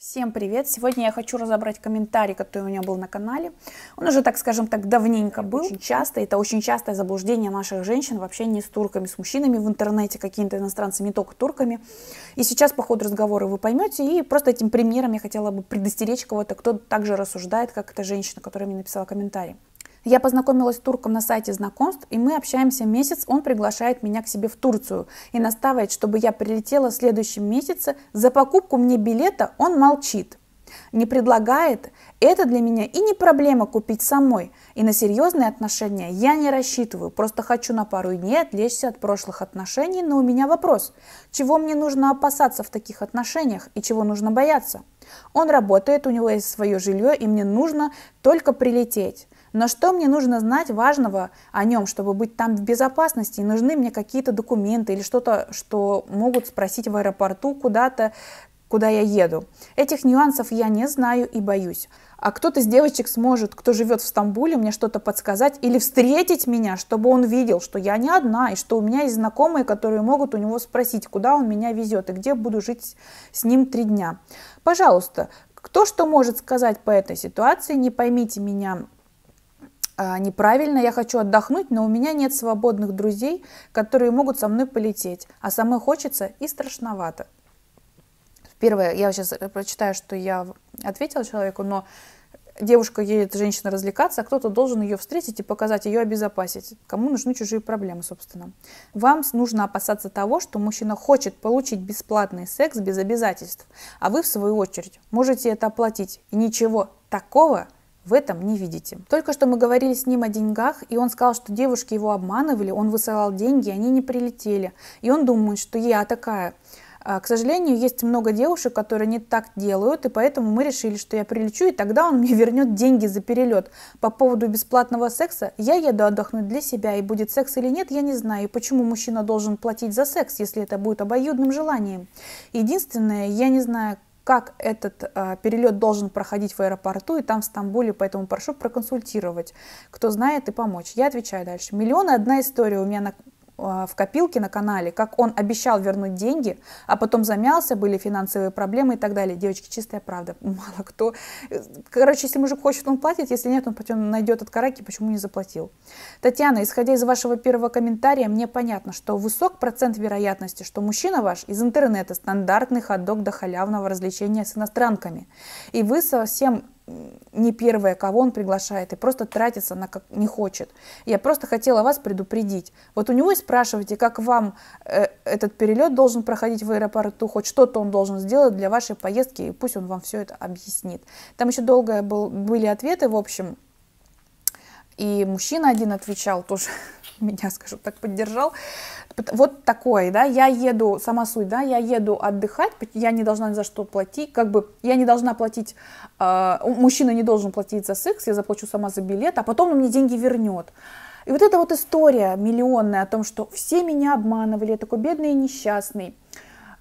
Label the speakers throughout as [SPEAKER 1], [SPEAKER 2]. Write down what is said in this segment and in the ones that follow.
[SPEAKER 1] Всем привет! Сегодня я хочу разобрать комментарий, который у меня был на канале. Он уже, так скажем так, давненько был. Очень часто, это очень частое заблуждение наших женщин вообще не с турками, с мужчинами в интернете, какими-то иностранцами, не только турками. И сейчас по ходу разговора вы поймете, и просто этим примером я хотела бы предостеречь кого-то, кто также рассуждает, как эта женщина, которая мне написала комментарий. Я познакомилась с турком на сайте знакомств, и мы общаемся месяц, он приглашает меня к себе в Турцию и настаивает, чтобы я прилетела в следующем месяце, за покупку мне билета он молчит. Не предлагает, это для меня и не проблема купить самой. И на серьезные отношения я не рассчитываю, просто хочу на пару дней отвлечься от прошлых отношений, но у меня вопрос, чего мне нужно опасаться в таких отношениях и чего нужно бояться? Он работает, у него есть свое жилье, и мне нужно только прилететь. Но что мне нужно знать важного о нем, чтобы быть там в безопасности? нужны мне какие-то документы или что-то, что могут спросить в аэропорту куда-то, куда я еду. Этих нюансов я не знаю и боюсь. А кто-то из девочек сможет, кто живет в Стамбуле, мне что-то подсказать или встретить меня, чтобы он видел, что я не одна, и что у меня есть знакомые, которые могут у него спросить, куда он меня везет и где буду жить с ним три дня. Пожалуйста, кто что может сказать по этой ситуации, не поймите меня а, неправильно, я хочу отдохнуть, но у меня нет свободных друзей, которые могут со мной полететь, а самой хочется и страшновато. Первое, я сейчас э, прочитаю, что я ответила человеку, но девушка едет, женщина развлекаться, а кто-то должен ее встретить и показать, ее обезопасить. Кому нужны чужие проблемы, собственно. Вам нужно опасаться того, что мужчина хочет получить бесплатный секс без обязательств, а вы, в свою очередь, можете это оплатить. И ничего такого в этом не видите. Только что мы говорили с ним о деньгах, и он сказал, что девушки его обманывали, он высылал деньги, они не прилетели. И он думает, что я такая. А, к сожалению, есть много девушек, которые не так делают, и поэтому мы решили, что я прилечу, и тогда он мне вернет деньги за перелет. По поводу бесплатного секса, я еду отдохнуть для себя, и будет секс или нет, я не знаю. И почему мужчина должен платить за секс, если это будет обоюдным желанием? Единственное, я не знаю, как этот э, а, перелет должен проходить в аэропорту и там в Стамбуле, поэтому прошу проконсультировать, кто знает и помочь. Я отвечаю дальше. Миллион одна история у меня на а, в копилке на канале, как он обещал вернуть деньги, а потом замялся, были финансовые проблемы и так далее. Девочки, чистая правда, мало кто. Короче, если мужик хочет, он платит, если нет, он потом найдет от караки, почему не заплатил. Татьяна, исходя из вашего первого комментария, мне понятно, что высок процент вероятности, что мужчина ваш из интернета стандартный ходок до халявного развлечения с иностранками. И вы совсем не первое, кого он приглашает, и просто тратится на как не хочет. Я просто хотела вас предупредить. Вот у него и спрашивайте, как вам э, этот перелет должен проходить в аэропорту, хоть что-то он должен сделать для вашей поездки, и пусть он вам все это объяснит. Там еще долго был, были ответы, в общем, и мужчина один отвечал тоже меня, скажем так, поддержал. Вот такой да, я еду, сама суть, да, я еду отдыхать, я не должна ни за что платить, как бы я не должна платить, э, мужчина не должен платить за секс, я заплачу сама за билет, а потом он мне деньги вернет. И вот эта вот история миллионная о том, что все меня обманывали, я такой бедный и несчастный.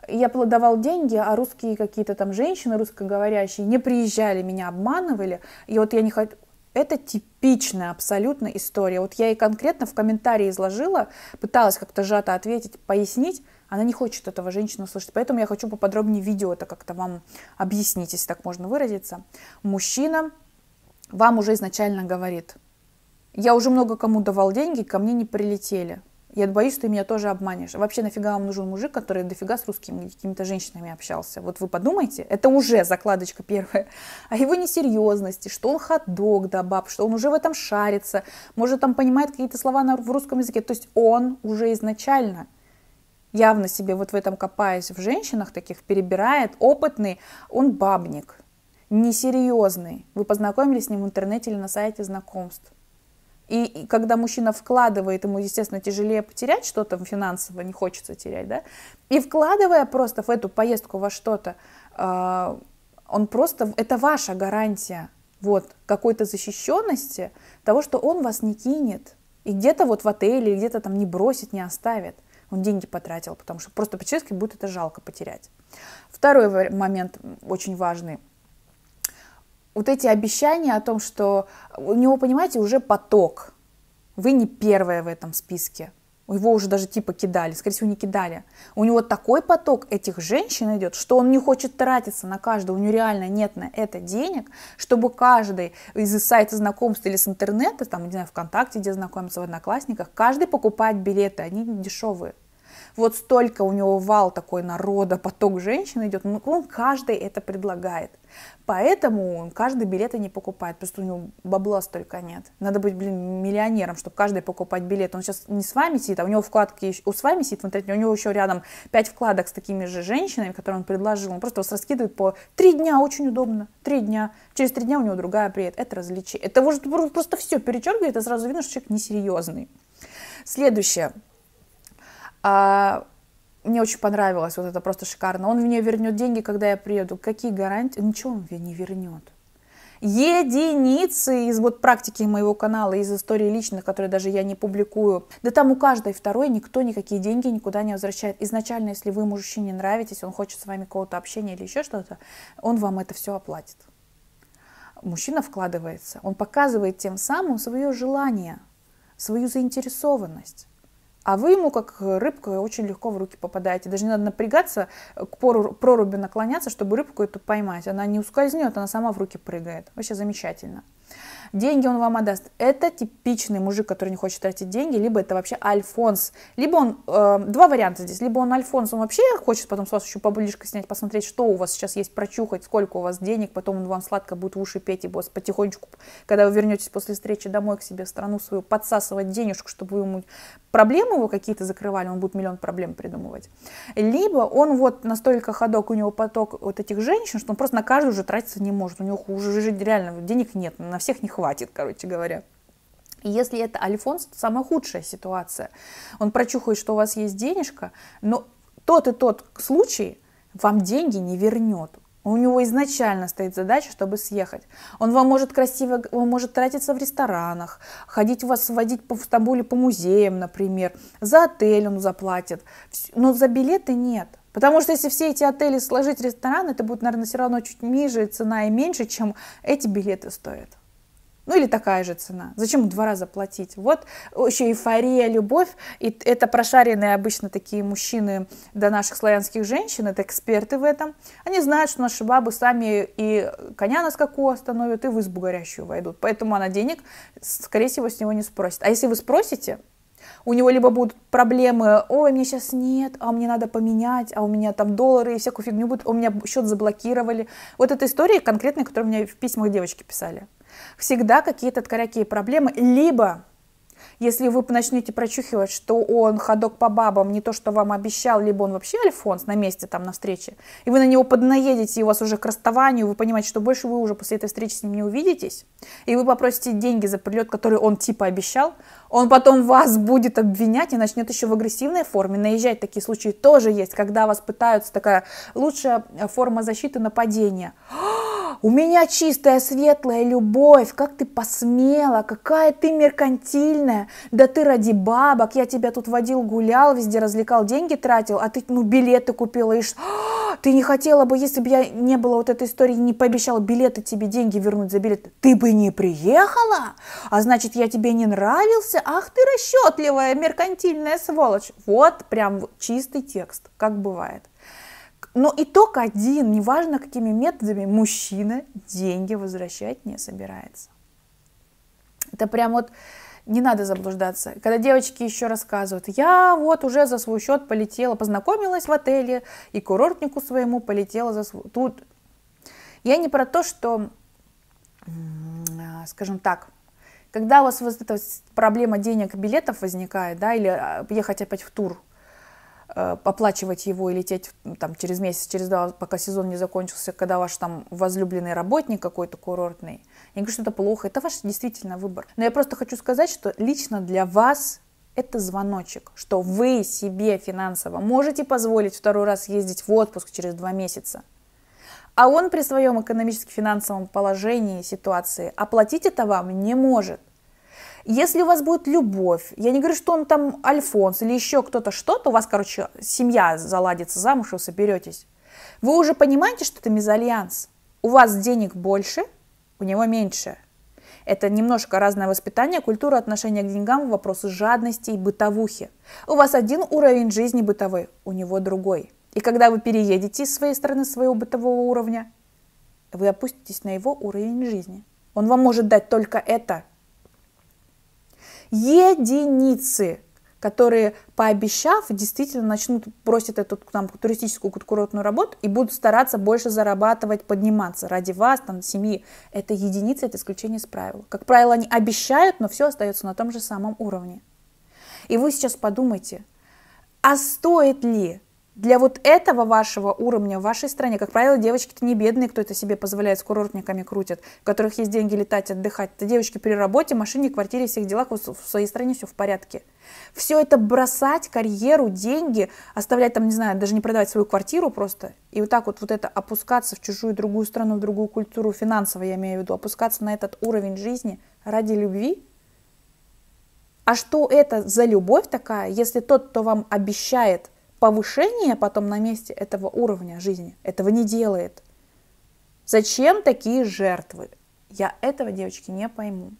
[SPEAKER 1] Я давал деньги, а русские какие-то там женщины русскоговорящие не приезжали, меня обманывали. И вот я не хочу, это типичная абсолютно история. Вот я ей конкретно в комментарии изложила, пыталась как-то сжато ответить, пояснить. Она не хочет этого женщину услышать. Поэтому я хочу поподробнее видео это как-то вам объяснить, если так можно выразиться. Мужчина вам уже изначально говорит, я уже много кому давал деньги, ко мне не прилетели. Я боюсь, что ты меня тоже обманешь. Вообще, нафига вам нужен мужик, который дофига с русскими какими-то женщинами общался? Вот вы подумайте, это уже закладочка первая. О а его несерьезности, что он ходок да баб, что он уже в этом шарится, может, там понимает какие-то слова на, в русском языке. То есть он уже изначально явно себе вот в этом копаясь в женщинах таких, перебирает, опытный, он бабник, несерьезный. Вы познакомились с ним в интернете или на сайте знакомств. И, и когда мужчина вкладывает, ему, естественно, тяжелее потерять что-то финансово, не хочется терять, да, и вкладывая просто в эту поездку во что-то, э, он просто, это ваша гарантия, вот, какой-то защищенности, того, что он вас не кинет, и где-то вот в отеле, где-то там не бросит, не оставит. Он деньги потратил, потому что просто по-человечески будет это жалко потерять. Второй момент очень важный – вот эти обещания о том, что у него, понимаете, уже поток. Вы не первая в этом списке. Его уже даже типа кидали, скорее всего, не кидали. У него такой поток этих женщин идет, что он не хочет тратиться на каждого, у него реально нет на это денег, чтобы каждый из сайта знакомств или с интернета, там, не знаю, ВКонтакте, где знакомятся в Одноклассниках, каждый покупает билеты, они дешевые вот столько у него вал такой народа, поток женщин идет, ну, он каждый это предлагает. Поэтому он каждый билеты не покупает, просто у него бабла столько нет. Надо быть, блин, миллионером, чтобы каждый покупать билет. Он сейчас не с вами сидит, а у него вкладки, у с вами сидит смотрите, у него еще рядом пять вкладок с такими же женщинами, которые он предложил. Он просто вас раскидывает по три дня, очень удобно, три дня. Через три дня у него другая приедет, это развлечение. Это может просто все перечеркивает, и сразу видно, что человек несерьезный. Следующее. А, мне очень понравилось, вот это просто шикарно. Он мне вернет деньги, когда я приеду. Какие гарантии? Ничего он мне не вернет. Единицы из вот практики моего канала, из истории личных, которые даже я не публикую. Да там у каждой второй никто никакие деньги никуда не возвращает. Изначально, если вы мужчине нравитесь, он хочет с вами какого-то общения или еще что-то, он вам это все оплатит. Мужчина вкладывается, он показывает тем самым свое желание, свою заинтересованность а вы ему как рыбка очень легко в руки попадаете. Даже не надо напрягаться, к проруби наклоняться, чтобы рыбку эту поймать. Она не ускользнет, она сама в руки прыгает. Вообще замечательно. Деньги он вам отдаст. Это типичный мужик, который не хочет тратить деньги, либо это вообще альфонс. Либо он, э, два варианта здесь, либо он альфонс, он вообще хочет потом с вас еще поближка снять, посмотреть, что у вас сейчас есть, прочухать, сколько у вас денег, потом он вам сладко будет в уши петь и вас потихонечку, когда вы вернетесь после встречи домой к себе в страну свою, подсасывать денежку, чтобы вы ему проблемы его какие-то закрывали, он будет миллион проблем придумывать. Либо он вот настолько ходок, у него поток вот этих женщин, что он просто на каждую уже тратиться не может. У него уже реально денег нет, на всех не хватит, короче говоря. Если это альфонс, то самая худшая ситуация. Он прочухает, что у вас есть денежка, но тот и тот случай вам деньги не вернет. У него изначально стоит задача, чтобы съехать. Он вам может красиво, он может тратиться в ресторанах, ходить вас водить по, в Стамбуле по музеям, например. За отель он заплатит, но за билеты нет. Потому что если все эти отели сложить в ресторан, это будет, наверное, все равно чуть ниже, цена и меньше, чем эти билеты стоят. Ну или такая же цена. Зачем два раза платить? Вот еще эйфория, любовь. И это прошаренные обычно такие мужчины до наших славянских женщин, это эксперты в этом. Они знают, что наши бабы сами и коня на скаку остановят, и в избу горящую войдут. Поэтому она денег, скорее всего, с него не спросит. А если вы спросите, у него либо будут проблемы, ой, мне сейчас нет, а мне надо поменять, а у меня там доллары и всякую фигню будут, у меня счет заблокировали. Вот эта история конкретная, которую мне в письмах девочки писали. Всегда какие-то ткарякие проблемы, либо если вы начнете прочухивать, что он ходок по бабам, не то, что вам обещал, либо он вообще альфонс на месте там на встрече, и вы на него поднаедете, и у вас уже к расставанию, вы понимаете, что больше вы уже после этой встречи с ним не увидитесь, и вы попросите деньги за прилет, который он типа обещал, он потом вас будет обвинять и начнет еще в агрессивной форме наезжать. Такие случаи тоже есть, когда вас пытаются такая лучшая э, форма защиты нападения у меня чистая, светлая любовь, как ты посмела, какая ты меркантильная, да ты ради бабок, я тебя тут водил, гулял, везде развлекал, деньги тратил, а ты, ну, билеты купила, и что? Ты не хотела бы, если бы я не было вот этой истории, не пообещала билеты тебе деньги вернуть за билет, ты бы не приехала, а значит, я тебе не нравился, ах ты расчетливая, меркантильная сволочь. Вот прям чистый текст, как бывает. Но итог один, неважно какими методами, мужчина деньги возвращать не собирается. Это прям вот не надо заблуждаться. Когда девочки еще рассказывают, я вот уже за свой счет полетела, познакомилась в отеле и курортнику своему полетела за свой... Тут я не про то, что, а, скажем так, когда у вас вот эта проблема денег, билетов возникает, да, или а, ехать опять в тур, Э, оплачивать его и лететь там, через месяц, через два, пока сезон не закончился, когда ваш там возлюбленный работник какой-то курортный. Я не говорю, что это плохо, это ваш действительно выбор. Но я просто хочу сказать, что лично для вас это звоночек, что вы себе финансово можете позволить второй раз ездить в отпуск через два месяца. А он при своем экономически-финансовом положении, ситуации оплатить это вам не может. Если у вас будет любовь, я не говорю, что он там Альфонс или еще кто-то что-то, у вас, короче, семья заладится замуж, вы соберетесь, вы уже понимаете, что это мезальянс. У вас денег больше, у него меньше. Это немножко разное воспитание, культура отношения к деньгам, вопросы жадности и бытовухи. У вас один уровень жизни бытовой, у него другой. И когда вы переедете с своей стороны своего бытового уровня, вы опуститесь на его уровень жизни. Он вам может дать только это – единицы, которые, пообещав, действительно начнут бросить эту там, туристическую курортную работу и будут стараться больше зарабатывать, подниматься ради вас, там, семьи. Это единицы, это исключение из правил. Как правило, они обещают, но все остается на том же самом уровне. И вы сейчас подумайте, а стоит ли для вот этого вашего уровня в вашей стране, как правило, девочки-то не бедные, кто это себе позволяет, с курортниками крутят, у которых есть деньги летать, отдыхать. Это девочки при работе, машине, квартире, всех делах, в своей стране все в порядке. Все это бросать, карьеру, деньги, оставлять там, не знаю, даже не продавать свою квартиру просто, и вот так вот, вот это опускаться в чужую другую страну, в другую культуру, финансово я имею в виду, опускаться на этот уровень жизни ради любви, а что это за любовь такая, если тот, кто вам обещает – повышение потом на месте этого уровня жизни этого не делает. Зачем такие жертвы? Я этого, девочки, не пойму.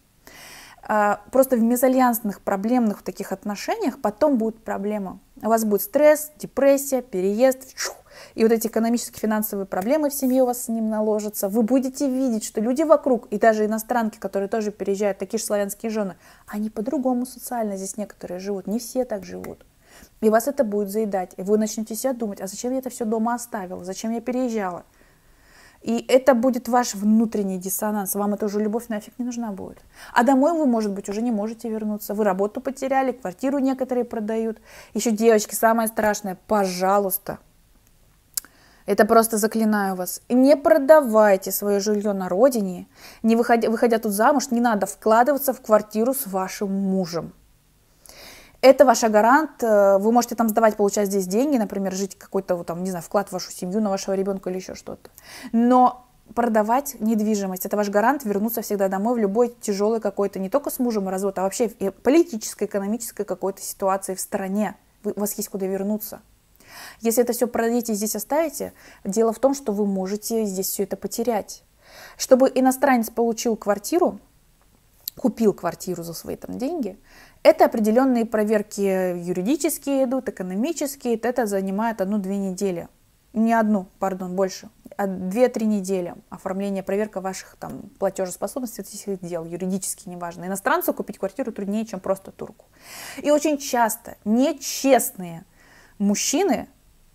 [SPEAKER 1] А, просто в мезальянсных проблемных таких отношениях потом будет проблема. У вас будет стресс, депрессия, переезд, и вот эти экономические, финансовые проблемы в семье у вас с ним наложатся. Вы будете видеть, что люди вокруг, и даже иностранки, которые тоже переезжают, такие же славянские жены, они по-другому социально здесь некоторые живут. Не все так живут. И вас это будет заедать. И вы начнете себя думать, а зачем я это все дома оставила, зачем я переезжала. И это будет ваш внутренний диссонанс. Вам эта уже любовь нафиг не нужна будет. А домой вы, может быть, уже не можете вернуться. Вы работу потеряли, квартиру некоторые продают. Еще девочки, самое страшное, пожалуйста, это просто заклинаю вас. Не продавайте свое жилье на родине. Не выходя, выходя тут замуж, не надо вкладываться в квартиру с вашим мужем. Это ваш гарант. Э, вы можете там сдавать, получать здесь деньги, например, жить какой-то, вот, там, не знаю, вклад в вашу семью, на вашего ребенка или еще что-то. Но продавать недвижимость. Это ваш гарант вернуться всегда домой в любой тяжелой какой-то, не только с мужем и развод, а вообще в политической, экономической какой-то ситуации в стране. Вы, у вас есть куда вернуться. Если это все продадите и здесь оставите, дело в том, что вы можете здесь все это потерять. Чтобы иностранец получил квартиру, купил квартиру за свои там деньги, это определенные проверки юридические идут, экономические. Это занимает одну-две недели. Не одну, пардон, больше. А две-три недели Оформление, проверка ваших там платежеспособностей этих дел, юридически неважно. Иностранцу купить квартиру труднее, чем просто турку. И очень часто нечестные мужчины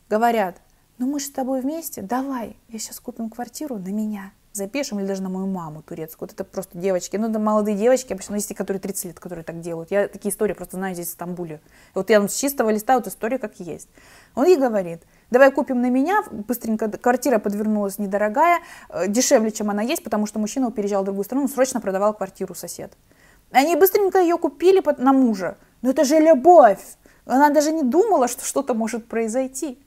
[SPEAKER 1] говорят, ну мы же с тобой вместе, давай, я сейчас купим квартиру на меня запишем, или даже на мою маму турецкую. Вот это просто девочки, ну, это молодые девочки, обычно ну, есть те, которые 30 лет, которые так делают. Я такие истории просто знаю здесь, в Стамбуле. Вот я с чистого листа, вот история как есть. Он ей говорит, давай купим на меня, быстренько квартира подвернулась недорогая, э, дешевле, чем она есть, потому что мужчина переезжал в другую страну, срочно продавал квартиру сосед. Они быстренько ее купили на мужа. Но это же любовь! Она даже не думала, что что-то может произойти.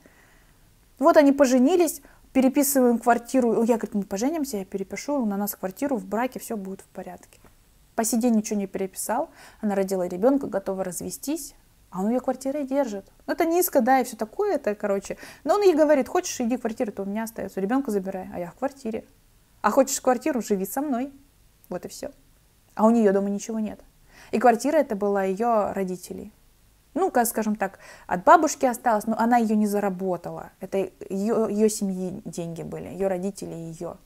[SPEAKER 1] Вот они поженились, переписываем квартиру. Я, говорит, мы поженимся, я перепишу на нас квартиру, в браке все будет в порядке. По сей день ничего не переписал. Она родила ребенка, готова развестись. А он ее квартирой держит. Ну, это низко, да, и все такое, это, короче. Но он ей говорит, хочешь, иди в квартиру, то у меня остается. Ребенка забирай, а я в квартире. А хочешь квартиру, живи со мной. Вот и все. А у нее дома ничего нет. И квартира это была ее родителей ну, скажем так, от бабушки осталось, но она ее не заработала. Это ее, ее семьи деньги были, ее родители ее.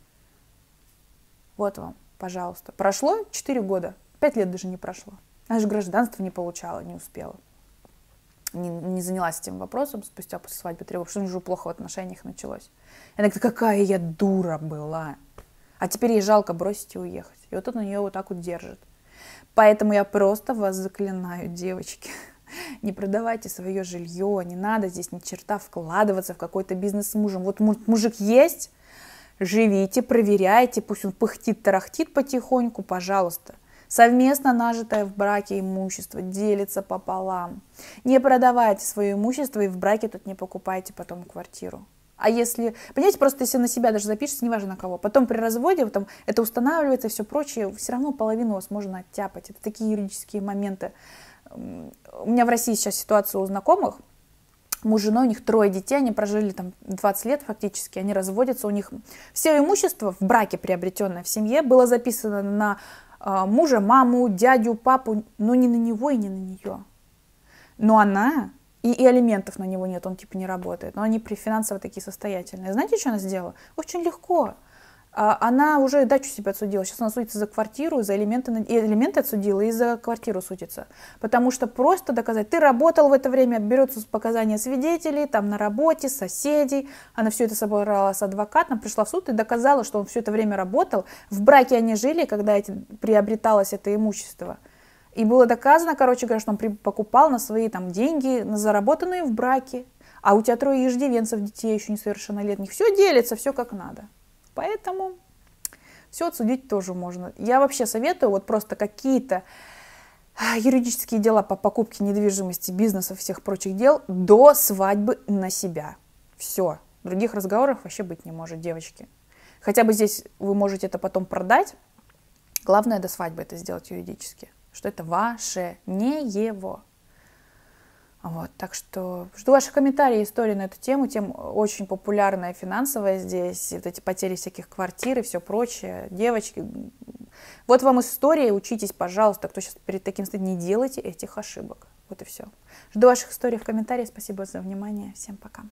[SPEAKER 1] Вот вам, пожалуйста. Прошло 4 года, 5 лет даже не прошло. Она же гражданство не получала, не успела. Не, не занялась этим вопросом спустя после свадьбы требовала, что у нее уже плохо в отношениях началось. Она говорит, какая я дура была. А теперь ей жалко бросить и уехать. И вот он ее вот так вот держит. Поэтому я просто вас заклинаю, девочки. не продавайте свое жилье, не надо здесь ни черта вкладываться в какой-то бизнес с мужем. Вот мужик есть, живите, проверяйте, пусть он пыхтит, тарахтит потихоньку, пожалуйста. Совместно нажитое в браке имущество делится пополам. Не продавайте свое имущество и в браке тут не покупайте потом квартиру. А если, понимаете, просто если на себя даже запишется, неважно на кого, потом при разводе там, это устанавливается и все прочее, все равно половину вас можно оттяпать. Это такие юридические моменты у меня в России сейчас ситуация у знакомых, муж с женой, у них трое детей, они прожили там 20 лет фактически, они разводятся, у них все имущество в браке приобретенное в семье было записано на а, мужа, маму, дядю, папу, но не на него и не на нее. Но она, и, и алиментов на него нет, он типа не работает, но они при финансово такие состоятельные. Знаете, что она сделала? Очень легко. А, она уже дачу себе отсудила. Сейчас она судится за квартиру, за элементы, и элементы отсудила, и за квартиру судится. Потому что просто доказать, ты работал в это время, берется показания свидетелей, там на работе, соседей. Она все это собрала с адвокатом, пришла в суд и доказала, что он все это время работал. В браке они жили, когда эти, приобреталось это имущество. И было доказано, короче говоря, что он покупал на свои там деньги, на заработанные в браке. А у тебя трое иждивенцев, детей еще несовершеннолетних. Все делится, все как надо. Поэтому все отсудить тоже можно. Я вообще советую вот просто какие-то а, юридические дела по покупке недвижимости, бизнеса, всех прочих дел до свадьбы на себя. Все. Других разговоров вообще быть не может, девочки. Хотя бы здесь вы можете это потом продать. Главное до свадьбы это сделать юридически. Что это ваше, не его. Вот, так что жду ваши комментарии, истории на эту тему. Тем э, очень популярная финансовая здесь, вот эти потери всяких квартир и все прочее. Девочки, вот вам история, учитесь, пожалуйста, кто сейчас перед таким стоит, не делайте этих ошибок. Вот и все. Жду ваших историй в комментариях. Спасибо за внимание. Всем пока.